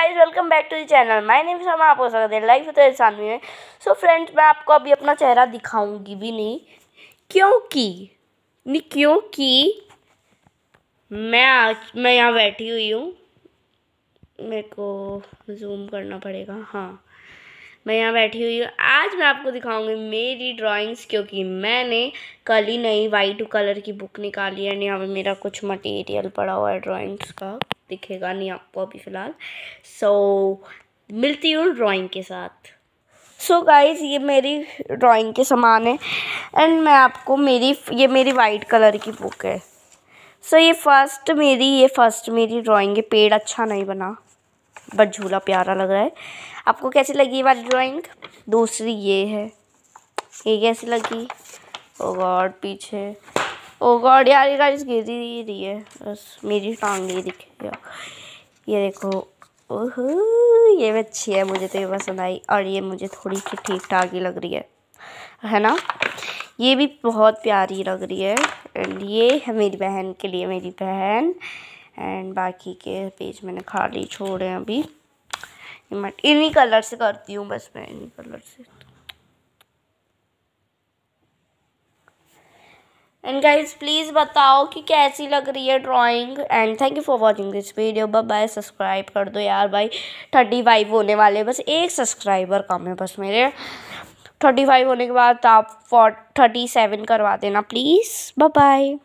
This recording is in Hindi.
guys welcome back to the channel my name Sama आप हो सकते हैं लाइफ तो है सानवी है सो फ्रेंड्स मैं आपको अभी अपना चेहरा दिखाऊंगी भी नहीं क्योंकि नहीं क्योंकि मैं आज मैं यहाँ बैठी हुई हूँ मेरे को जूम करना पड़ेगा हाँ मैं यहाँ बैठी हुई हूँ आज मैं आपको दिखाऊंगी मेरी ड्राइंग्स क्योंकि मैंने कल ही नई वाइट कलर की बुक निकाली है यहाँ पे मेरा कुछ मटेरियल पड़ा हुआ है ड्राइंग्स का दिखेगा नहीं आपको अभी फ़िलहाल सो so, मिलती हूँ ड्राइंग के साथ सो so गाइज़ ये मेरी ड्राइंग के सामान है एंड मैं आपको मेरी ये मेरी वाइट कलर की बुक है सो so, ये फर्स्ट मेरी ये फर्स्ट मेरी ड्राइंग है पेड़ अच्छा नहीं बना बट झूला प्यारा लग रहा है आपको कैसी लगी वाली ड्राइंग दूसरी ये है ये कैसी लगी ओ oh गॉड पीछे ओ oh गॉड यार ये गाड़ी गिर ही रही है बस मेरी टांग नहीं दिख ये देखो ओह ये भी अच्छी है मुझे तो ये पसंद आई और ये मुझे थोड़ी सी ठीक ठाक ही लग रही है है ना ये भी बहुत प्यारी लग रही है एंड ये है मेरी बहन के लिए मेरी बहन एंड बाकी के पेज मैंने खाली छोड़े हैं अभी इन्हीं कलर से करती हूँ बस मैं इन्हीं कलर से एंड गाइज प्लीज़ बताओ कि कैसी लग रही है drawing and thank you for watching this video bye subscribe कर दो यार भाई थर्टी फाइव होने वाले बस एक सब्सक्राइबर कम है बस मेरे थर्टी फाइव होने के बाद आप फॉर थर्टी सेवन करवा देना प्लीज़ बाय